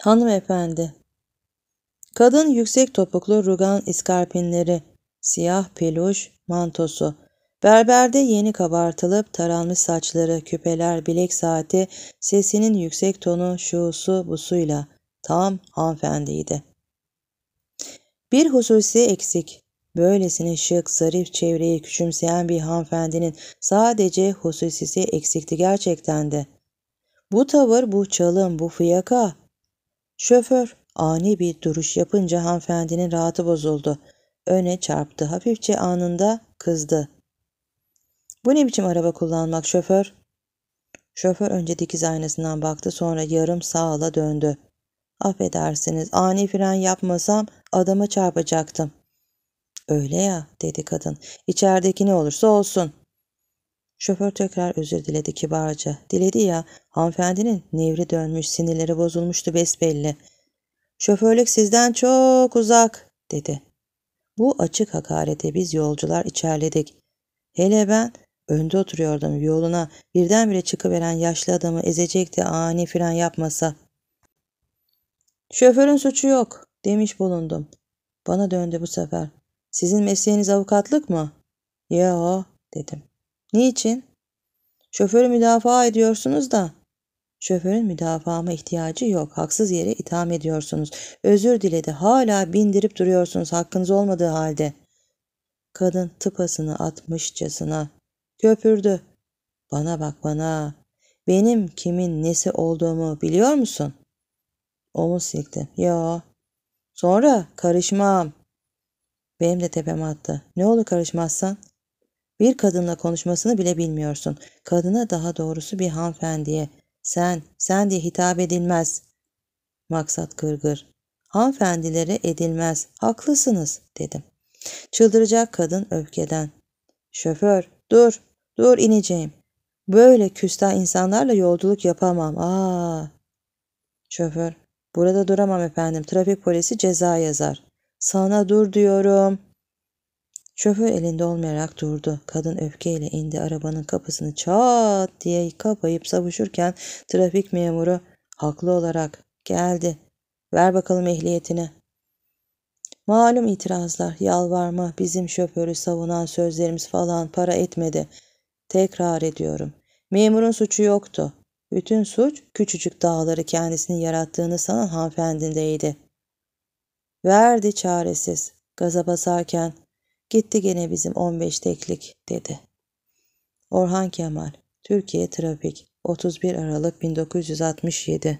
Hanımefendi. Kadın yüksek topuklu rugan iskarpinleri, siyah peluş mantosu, berberde yeni kabartılıp taranmış saçları, küpeler, bilek saati, sesinin yüksek tonu, şuusu, busuyla tam hanımefendiydi. Bir hususi eksik. Böylesine şık, zarif çevreyi küçümseyen bir hanımefendinin sadece hususisi eksikti gerçekten de. Bu tavır, bu çalım, bu fiyaka Şoför ani bir duruş yapınca hanımefendinin rahatı bozuldu. Öne çarptı. Hafifçe anında kızdı. Bu ne biçim araba kullanmak şoför? Şoför önce dikiz aynasından baktı sonra yarım sağa döndü. Affedersiniz ani fren yapmasam adama çarpacaktım. Öyle ya dedi kadın. İçerideki ne olursa olsun. Şoför tekrar özür diledi kibarca. Diledi ya, hanımefendinin nevri dönmüş, sinirleri bozulmuştu besbelli. Şoförlük sizden çok uzak, dedi. Bu açık hakarete biz yolcular içerledik. Hele ben önde oturuyordum yoluna birdenbire çıkıveren yaşlı adamı ezecekti ani fren yapmasa. Şoförün suçu yok demiş bulundum. Bana döndü bu sefer. Sizin mesleğiniz avukatlık mı? Yo dedim. Niçin? Şoförü müdafaa ediyorsunuz da. Şoförün müdafaama ihtiyacı yok. Haksız yere itham ediyorsunuz. Özür diledi. Hala bindirip duruyorsunuz hakkınız olmadığı halde. Kadın tıpasını atmışçasına. Köpürdü. Bana bak bana. Benim kimin nesi olduğumu biliyor musun? Omuz silkti. Ya. Sonra karışmam. Benim de tepem attı. Ne olur karışmazsan? Bir kadınla konuşmasını bile bilmiyorsun. Kadına daha doğrusu bir hanfendiye Sen, sen diye hitap edilmez. Maksat Kırgır. Hanfendilere edilmez. Haklısınız dedim. Çıldıracak kadın öfkeden. Şoför, dur, dur ineceğim. Böyle küstah insanlarla yolculuk yapamam. Aa. Şoför, burada duramam efendim. Trafik polisi ceza yazar. Sana dur diyorum.'' Şoför elinde olmayarak durdu. Kadın öfkeyle indi arabanın kapısını çat diye kapayıp savuşurken trafik memuru haklı olarak geldi. Ver bakalım ehliyetini. Malum itirazlar, yalvarma, bizim şoförü savunan sözlerimiz falan para etmedi. Tekrar ediyorum. Memurun suçu yoktu. Bütün suç küçücük dağları kendisinin yarattığını sanan hanımefendindeydi. Verdi çaresiz. Gaza basarken Gitti gene bizim 15 teklik dedi. Orhan Kemal, Türkiye Trafik, 31 Aralık 1967